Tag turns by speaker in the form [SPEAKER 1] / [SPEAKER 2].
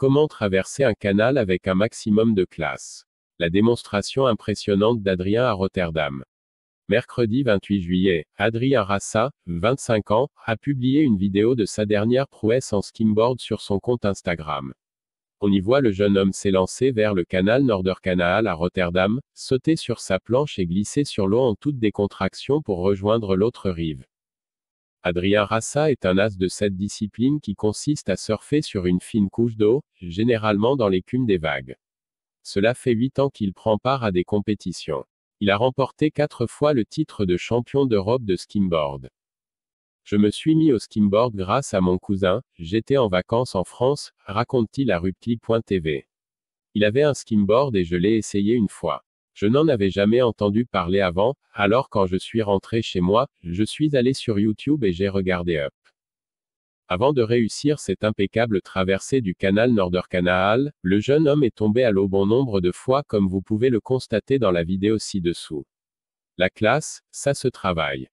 [SPEAKER 1] Comment traverser un canal avec un maximum de classe La démonstration impressionnante d'Adrien à Rotterdam. Mercredi 28 juillet, Adrien Rassa, 25 ans, a publié une vidéo de sa dernière prouesse en skimboard sur son compte Instagram. On y voit le jeune homme s'élancer vers le canal Norderkanaal à Rotterdam, sauter sur sa planche et glisser sur l'eau en toute décontraction pour rejoindre l'autre rive. Adrien Rassa est un as de cette discipline qui consiste à surfer sur une fine couche d'eau, généralement dans l'écume des vagues. Cela fait huit ans qu'il prend part à des compétitions. Il a remporté quatre fois le titre de champion d'Europe de skimboard. Je me suis mis au skimboard grâce à mon cousin, j'étais en vacances en France, raconte-t-il à rupli.tv. Il avait un skimboard et je l'ai essayé une fois. Je n'en avais jamais entendu parler avant, alors quand je suis rentré chez moi, je suis allé sur YouTube et j'ai regardé Up. Avant de réussir cette impeccable traversée du canal Canal, le jeune homme est tombé à l'eau bon nombre de fois comme vous pouvez le constater dans la vidéo ci-dessous. La classe, ça se travaille.